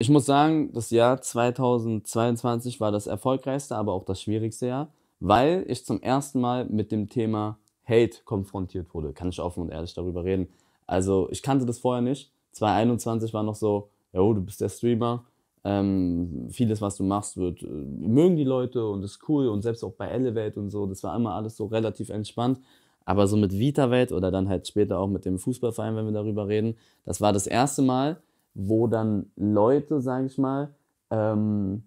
Ich muss sagen, das Jahr 2022 war das erfolgreichste, aber auch das schwierigste Jahr, weil ich zum ersten Mal mit dem Thema Hate konfrontiert wurde. Kann ich offen und ehrlich darüber reden. Also ich kannte das vorher nicht. 2021 war noch so, jo, oh, du bist der Streamer, ähm, vieles, was du machst, wird äh, mögen die Leute und ist cool und selbst auch bei Elevate und so, das war immer alles so relativ entspannt. Aber so mit VitaWelt oder dann halt später auch mit dem Fußballverein, wenn wir darüber reden, das war das erste Mal, wo dann Leute, sage ich mal, ähm,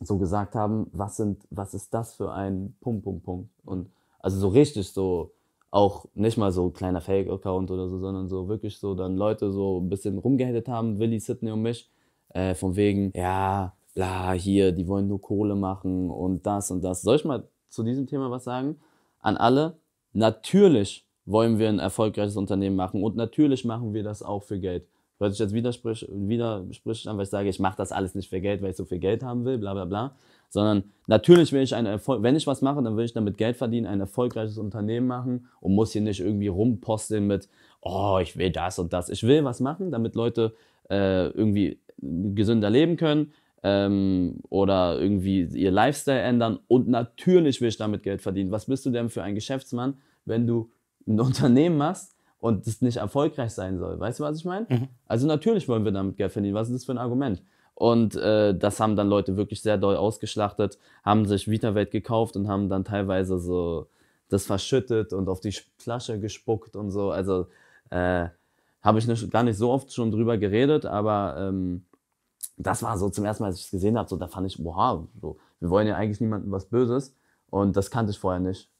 so gesagt haben, was sind, was ist das für ein Punkt, Punkt, Punkt. Und also so richtig so, auch nicht mal so kleiner Fake-Account oder so, sondern so wirklich so dann Leute so ein bisschen rumgehettet haben, Willi, Sidney und mich, äh, von wegen, ja, bla, hier, die wollen nur Kohle machen und das und das. Soll ich mal zu diesem Thema was sagen? An alle, natürlich wollen wir ein erfolgreiches Unternehmen machen und natürlich machen wir das auch für Geld hört sich jetzt widersprüchlich widersprüch an, weil ich sage, ich mache das alles nicht für Geld, weil ich so viel Geld haben will, bla bla bla. Sondern natürlich will ich ein Erfolg, wenn ich was mache, dann will ich damit Geld verdienen, ein erfolgreiches Unternehmen machen und muss hier nicht irgendwie rumposteln mit, oh, ich will das und das. Ich will was machen, damit Leute äh, irgendwie gesünder leben können, ähm, oder irgendwie ihr Lifestyle ändern. Und natürlich will ich damit Geld verdienen. Was bist du denn für ein Geschäftsmann, wenn du ein Unternehmen machst, und das nicht erfolgreich sein soll. Weißt du, was ich meine? Mhm. Also natürlich wollen wir damit Geld verdienen. Was ist das für ein Argument? Und äh, das haben dann Leute wirklich sehr doll ausgeschlachtet, haben sich Vita-Welt gekauft und haben dann teilweise so das verschüttet und auf die Flasche gespuckt und so. Also äh, habe ich nicht, gar nicht so oft schon drüber geredet, aber ähm, das war so zum ersten Mal, als ich es gesehen habe, so da fand ich, wow, so, wir wollen ja eigentlich niemandem was Böses und das kannte ich vorher nicht.